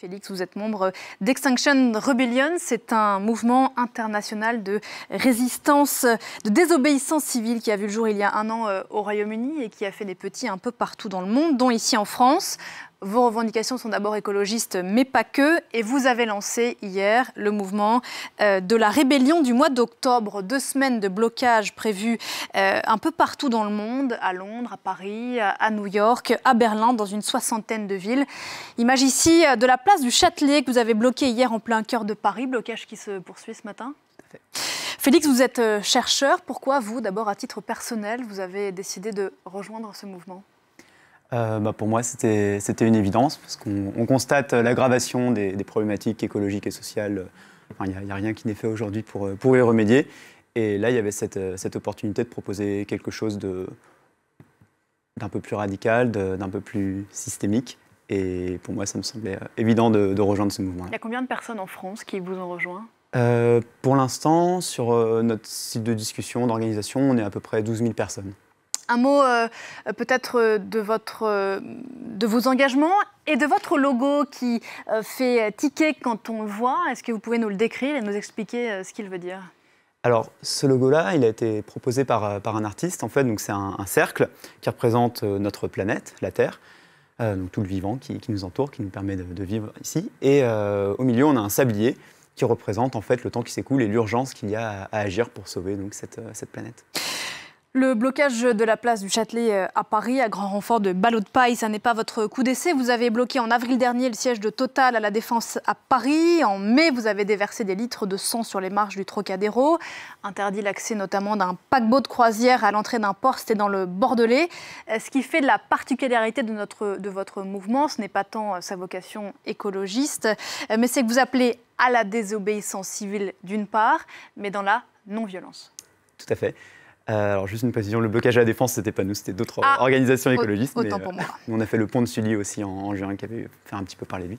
Félix, vous êtes membre d'Extinction Rebellion. C'est un mouvement international de résistance, de désobéissance civile qui a vu le jour il y a un an euh, au Royaume-Uni et qui a fait des petits un peu partout dans le monde, dont ici en France. Vos revendications sont d'abord écologistes, mais pas que. Et vous avez lancé hier le mouvement euh, de la rébellion du mois d'octobre. Deux semaines de blocage prévues euh, un peu partout dans le monde, à Londres, à Paris, à New York, à Berlin, dans une soixantaine de villes. Image ici euh, de la place du Châtelet que vous avez bloquée hier en plein cœur de Paris, blocage qui se poursuit ce matin. Félix, vous êtes chercheur. Pourquoi vous, d'abord à titre personnel, vous avez décidé de rejoindre ce mouvement euh, bah, pour moi, c'était une évidence, parce qu'on constate euh, l'aggravation des, problématiques écologiques et sociales. Euh, il n'y a, rien qui n'est fait aujourd'hui pour, pour, y remédier. Et là, il y avait cette, opportunité de proposer quelque chose d'un peu plus radical, d'un peu plus systémique. Et pour moi, ça me semblait évident de, rejoindre ce mouvement. Il y a combien de personnes en France qui vous ont rejoint Pour l'instant, sur notre site de discussion, d'organisation, on est à peu près 12 000 personnes. Un mot euh, peut-être euh, de, euh, de vos engagements et de votre logo qui fait tiquer quand on le voit. Est-ce que vous pouvez nous le décrire et nous expliquer ce qu'il veut dire alors, ce logo-là, il a été proposé par, un artiste, en fait. Donc, c'est un, cercle qui représente notre planète, la Terre, donc tout le vivant qui, nous entoure, qui nous permet de, vivre ici. Et au milieu, on a un sablier qui représente, en fait, le temps qui s'écoule et l'urgence qu'il y a à, agir pour sauver donc, cette planète. Le blocage de la place du Châtelet euh, à Paris, à grand renfort de ballots de paille, ça n'est pas votre coup d'essai. Vous avez bloqué en avril dernier le siège de Total à la Défense à Paris. En mai, vous avez déversé des litres de sang sur les marches du Trocadéro, interdit l'accès notamment d'un paquebot de croisière à l'entrée d'un port, c'était dans le Bordelais. Euh, ce qui fait de la particularité de votre mouvement, ce n'est pas tant euh, sa vocation écologiste, mais c'est que vous appelez à la désobéissance civile d'une part, mais dans la non-violence. Tout à fait. Euh, alors juste une précision, le blocage à la défense, c'était pas nous, c'était d'autres ah, organisations écologistes. Euh, on a fait le pont de Sully aussi en, juin, qui avait fait un petit peu parler de lui.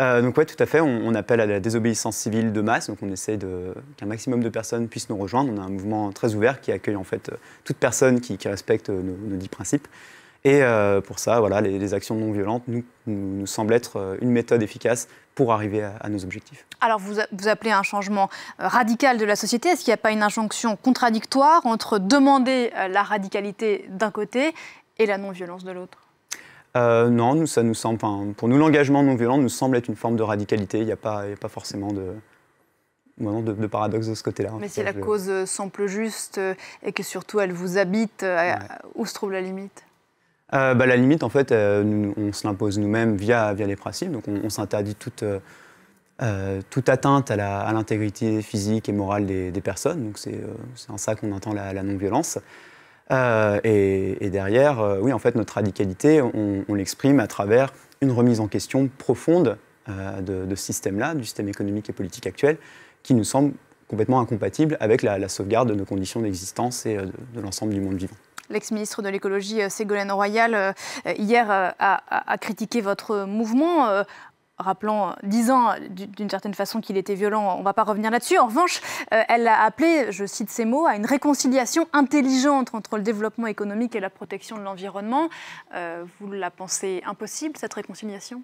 Euh, donc ouais, tout à fait, on, appelle à la désobéissance civile de masse, donc on essaie qu'un maximum de personnes puissent nous rejoindre. On a un mouvement très ouvert qui accueille en fait toute personne qui, respecte nos, dix principes. Et pour ça, voilà, les, actions non violentes nous semblent être une méthode efficace pour arriver à, nos objectifs. Alors vous, appelez un changement euh, radical de la société. Est-ce qu'il n'y a pas une injonction contradictoire entre demander euh, la radicalité d'un côté et la non-violence de l'autre euh, non, ça nous pour nous, l'engagement non violent nous semble être une forme de radicalité. Il n'y a, pas forcément de, de, paradoxe de ce côté-là. Mais si la cause semble juste et que surtout elle vous habite, où se trouve la limite euh, bah, la limite, en fait, euh, on se l'impose nous-mêmes via, les principes. Donc, on, s'interdit toute, euh, atteinte à l'intégrité physique et morale des, personnes. Donc, c'est en ça qu'on entend la, non-violence. Et, derrière, oui, en fait, notre radicalité, on, l'exprime à travers une remise en question profonde de, ce système-là, du système économique et politique actuel, qui nous semble complètement incompatible avec la, sauvegarde de nos conditions d'existence et de l'ensemble du monde vivant. L'ex-ministre de l'écologie euh, Ségolène Royal, euh, euh, hier, a, critiqué votre mouvement rappelant, disant d'une certaine façon qu'il était violent, on ne va pas revenir là-dessus. En revanche, elle a appelé, je cite ces mots, à une réconciliation intelligente entre le développement économique et la protection de l'environnement. vous la pensez impossible, cette réconciliation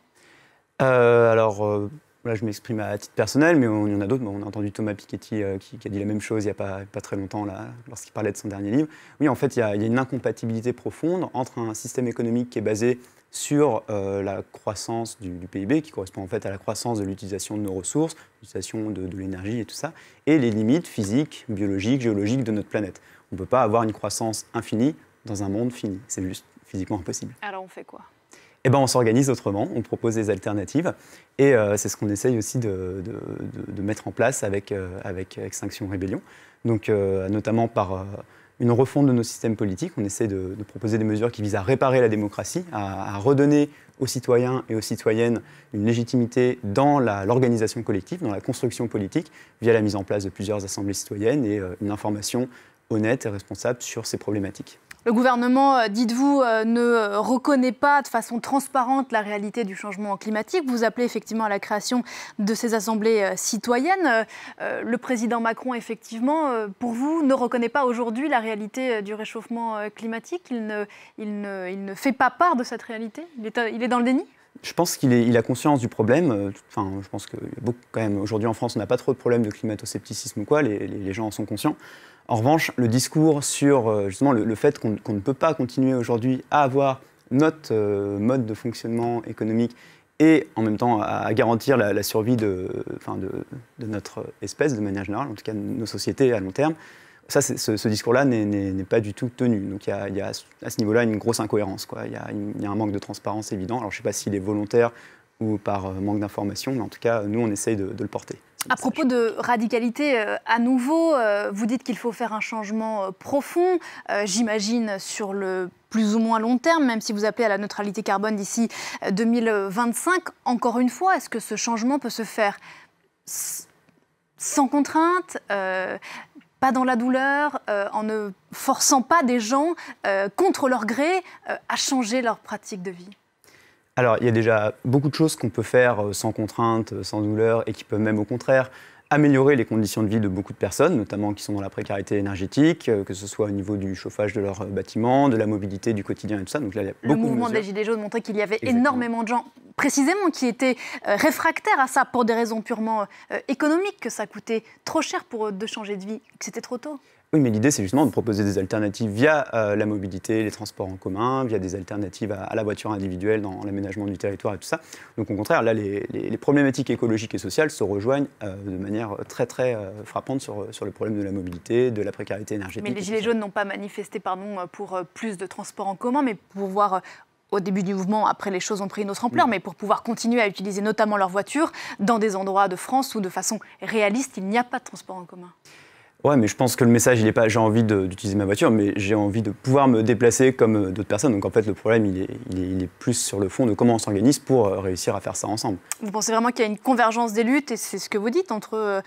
Alors, Là, je m'exprime à titre personnel, mais on y en a d'autres. on a entendu Thomas Piketty euh, qui, a dit la même chose il n'y a pas, très longtemps, là, lorsqu'il parlait de son dernier livre. Oui, en fait, il y, a, une incompatibilité profonde entre un système économique qui est basé sur euh, la croissance du, PIB, qui correspond en fait à la croissance de l'utilisation de nos ressources, l'utilisation de, de l'énergie et tout ça, et les limites physiques, biologiques, géologiques de notre planète. On ne peut pas avoir une croissance infinie dans un monde fini. C'est juste physiquement impossible. Alors on fait quoi eh ben, on s'organise autrement, on propose des alternatives. Et euh, c'est ce qu'on essaye aussi de, mettre en place avec, euh, Extinction Rébellion. Donc, euh, notamment par une refonte de nos systèmes politiques, on essaie de, proposer des mesures qui visent à réparer la démocratie, à redonner aux citoyens et aux citoyennes une légitimité dans l'organisation collective, dans la construction politique, via la mise en place de plusieurs assemblées citoyennes et une information honnête et responsable sur ces problématiques. Le gouvernement, euh, dites-vous, euh, ne euh, reconnaît pas de façon transparente la réalité du changement climatique. Vous appelez effectivement à la création de ces assemblées citoyennes. Le président Macron, effectivement, pour vous, ne reconnaît pas aujourd'hui la réalité du réchauffement climatique. Il ne, fait pas part de cette réalité. Il est, dans le déni je pense qu'il a conscience du problème. Enfin, je pense que beaucoup, quand même, aujourd'hui en France, on n'a pas trop de problèmes de climato-scepticisme quoi. les gens en sont conscients. En revanche, le discours sur euh, justement le, fait qu'on ne peut pas continuer aujourd'hui à avoir notre euh, mode de fonctionnement économique et en même temps à, garantir la, survie de, notre espèce de manière générale, en tout cas nos sociétés à long terme. Ça, ce, discours-là n'est pas du tout tenu. Donc il y, a, à ce niveau-là une grosse incohérence. Il, y, y a, un manque de transparence évident. Alors je ne sais pas s'il est volontaire ou par euh, manque d'information, mais en tout cas, nous, on essaye de, le porter. À propos de radicalité, euh, à nouveau, euh, vous dites qu'il faut faire un changement profond, j'imagine, sur le plus ou moins long terme, même si vous appelez à la neutralité carbone d'ici 2025. Encore une fois, est-ce que ce changement peut se faire sans contrainte pas dans la douleur, en ne forçant pas des gens, contre leur gré, à changer leur pratique de vie alors, il y a déjà beaucoup de choses qu'on peut faire euh, sans contrainte, euh, sans douleur, et qui peuvent même au contraire améliorer les conditions de vie de beaucoup de personnes, notamment qui sont dans la précarité énergétique, euh, que ce soit au niveau du chauffage de leur bâtiment, de la mobilité du quotidien et tout ça. Donc là, Le mouvement des Gilets jaunes montrait qu'il y avait énormément de gens, précisément, qui étaient réfractaires à ça pour des raisons purement économiques, que ça coûtait trop cher pour eux de changer de vie, que c'était trop tôt. Oui, mais l'idée, c'est justement de proposer des alternatives via euh, la mobilité, les transports en commun, via des alternatives à, la voiture individuelle dans l'aménagement du territoire et tout ça. Donc, au contraire, là, les, problématiques écologiques et sociales se rejoignent euh, de manière très, très euh, frappante sur, sur le problème de la mobilité, de la précarité énergétique. Mais les Gilets jaunes n'ont pas manifesté pardon, pour plus de transports en commun, mais pour voir au début du mouvement, après les choses ont pris une autre ampleur, mm. mais pour pouvoir continuer à utiliser notamment leur voiture dans des endroits de France où de façon réaliste, il n'y a pas de transport en commun. Ouais, mais je pense que le message, il n'est pas j'ai envie d'utiliser ma voiture, mais j'ai envie de pouvoir me déplacer comme euh, d'autres personnes. Donc en fait, le problème, il est, plus sur le fond de comment on s'organise pour euh, réussir à faire ça ensemble. Vous pensez vraiment qu'il y a une convergence des luttes, et c'est ce que vous dites, entre euh,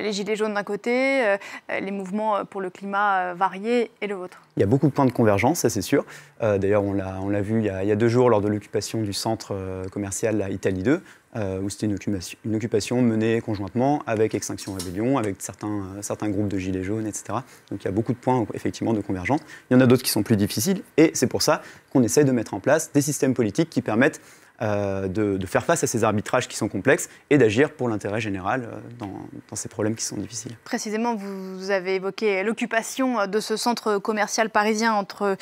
les gilets jaunes d'un côté, les mouvements pour le climat variés et le vôtre Il y a beaucoup de points de convergence, ça c'est sûr. D'ailleurs, on l'a vu il y, a, il y, a, deux jours lors de l'occupation du centre commercial à Italie 2. Euh, où c'était une occupation, menée conjointement avec Extinction Rébellion, avec certains, euh, certains groupes de gilets jaunes, etc. Donc il y a beaucoup de points effectivement de convergence. Il y en a d'autres qui sont plus difficiles et c'est pour ça qu'on essaie de mettre en place des systèmes politiques qui permettent euh, de, faire face à ces arbitrages qui sont complexes et d'agir pour l'intérêt général euh, dans, ces problèmes qui sont difficiles. Précisément, vous avez évoqué l'occupation euh, de ce centre commercial parisien entre,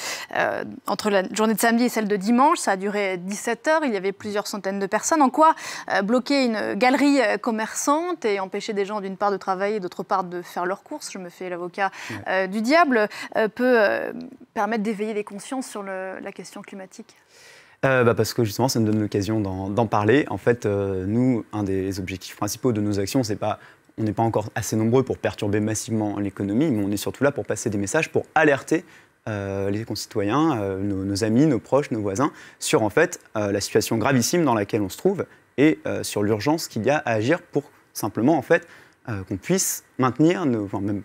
entre la journée de samedi et celle de dimanche. Ça a duré 17 heures, il y avait plusieurs centaines de personnes. En quoi bloquer une galerie commerçante et empêcher des gens d'une part de travailler, et d'autre part de faire leurs courses, je me fais l'avocat du diable, peut permettre d'éveiller les consciences sur la question climatique euh, bah, parce que justement, ça nous donne l'occasion d'en parler. En fait, euh, nous, un des objectifs principaux de nos actions, c'est pas on n'est pas encore assez nombreux pour perturber massivement l'économie, mais on est surtout là pour passer des messages, pour alerter euh, les concitoyens, nos, amis, nos proches, nos voisins, sur en fait la situation gravissime dans laquelle on se trouve et sur l'urgence qu'il y a à agir pour simplement en fait qu'on puisse maintenir, nos, même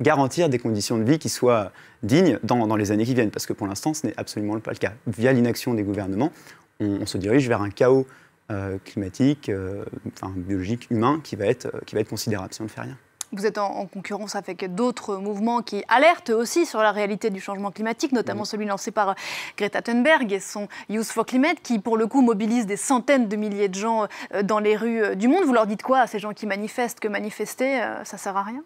garantir des conditions de vie qui soient dignes dans, les années qui viennent, parce que pour l'instant, ce n'est absolument pas le cas. Via l'inaction des gouvernements, on, se dirige vers un chaos euh, climatique, euh, enfin, biologique, humain, qui va, être, euh, qui va être considérable si on ne fait rien. Vous êtes en, concurrence avec d'autres mouvements qui alertent aussi sur la réalité du changement climatique, notamment celui lancé par Greta Thunberg et son Youth for Climate, qui pour le coup mobilise des centaines de milliers de gens dans les rues du monde. Vous leur dites quoi à ces gens qui manifestent que manifester, ça ne sert à rien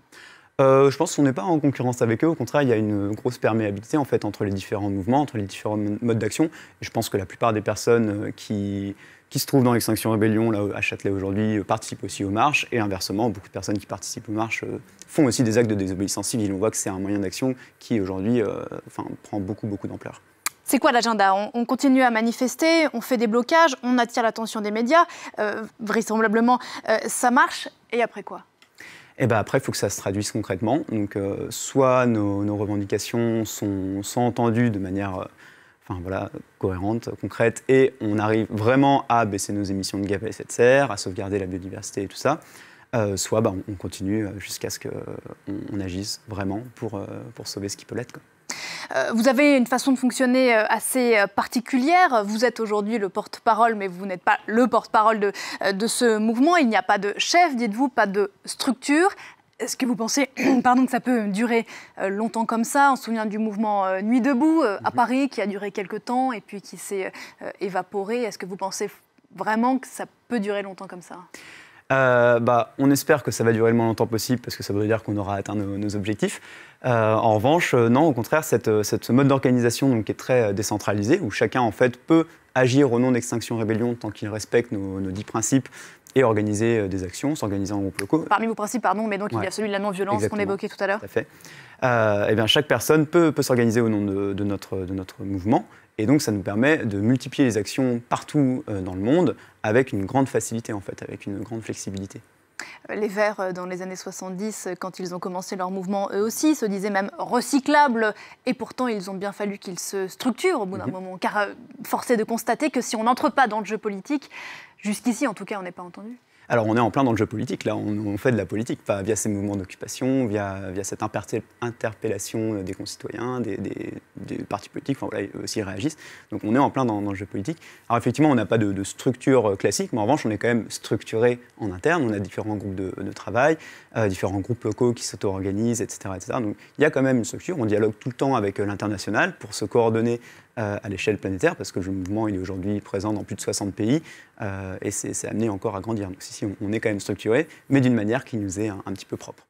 euh, je pense qu'on n'est pas en concurrence avec eux. Au contraire, il y a une grosse perméabilité en fait entre les différents mouvements, entre les différents modes d'action. Je pense que la plupart des personnes euh, qui, se trouvent dans l'Extinction Rébellion là, à Châtelet aujourd'hui euh, participent aussi aux marches et inversement, beaucoup de personnes qui participent aux marches font aussi des actes de désobéissance civile. On voit que c'est un moyen d'action qui aujourd'hui enfin, prend beaucoup beaucoup d'ampleur. C'est quoi l'agenda on, continue à manifester, on fait des blocages, on attire l'attention des médias, vraisemblablement ça marche, et après quoi et eh ben après, il faut que ça se traduise concrètement. Donc, euh, soit nos, revendications sont, entendues de manière euh, enfin, voilà, cohérente, concrète, et on arrive vraiment à baisser nos émissions de gaz à effet de serre, à sauvegarder la biodiversité et tout ça. Euh, soit ben, on continue jusqu'à ce qu'on agisse vraiment pour, pour sauver ce qui peut l'être. Euh, vous avez une façon de fonctionner euh, assez euh, particulière. Vous êtes aujourd'hui le porte-parole, mais vous n'êtes pas le porte-parole de, ce mouvement. Il n'y a pas de chef, dites-vous, pas de structure. Est-ce que vous pensez pardon, que ça peut durer longtemps comme ça On se souvient du mouvement Nuit debout à mhm. Paris qui a duré quelques temps et puis qui s'est évaporé. Est-ce que vous pensez vraiment que ça peut durer longtemps comme ça euh, bah, on espère que ça va durer le moins longtemps possible parce que ça veut dire qu'on aura atteint nos, objectifs. Euh, en revanche, euh, non, au contraire, cette, ce mode d'organisation qui est très décentralisé, où chacun en fait peut agir au nom d'Extinction Rébellion tant qu'il respecte nos, dix principes et organiser des actions, s'organiser en groupe locaux. Parmi vos principes, pardon, mais donc il y a celui de la non-violence qu'on évoquait tout à l'heure. Tout eh bien, chaque personne peut, s'organiser au nom de notre mouvement et donc, ça nous permet de multiplier les actions partout euh, dans le monde avec une grande facilité, en fait, avec une grande flexibilité. Les Verts, euh, dans les années 70, euh, quand ils ont commencé leur mouvement, eux aussi se disaient même recyclables. Et pourtant, ils ont bien fallu qu'ils se structurent au bout d'un mhm. moment. Car force est de constater que si on n'entre pas dans le jeu politique, jusqu'ici en tout cas, on n'est pas entendu. Alors on est en plein dans le jeu politique, là on, fait de la politique, via ces mouvements d'occupation, via, via cette interpellation euh, des concitoyens, des, partis politiques, enfin voilà, aussi ils réagissent. Donc on est en plein dans, le jeu politique. Alors effectivement on n'a pas de, structure euh, classique, mais en revanche on est quand même structuré en interne, on a différents groupes de, travail, euh, différents groupes locaux qui s'auto-organisent, etc., etc. Donc il y a quand même une structure, on dialogue tout le temps avec l'international pour se coordonner euh, à l'échelle planétaire, parce que le mouvement est aujourd'hui présent dans plus de 60 pays, euh, et c'est amené encore à grandir. Donc si, on, est quand même structuré, mais d'une manière qui nous est un petit peu propre.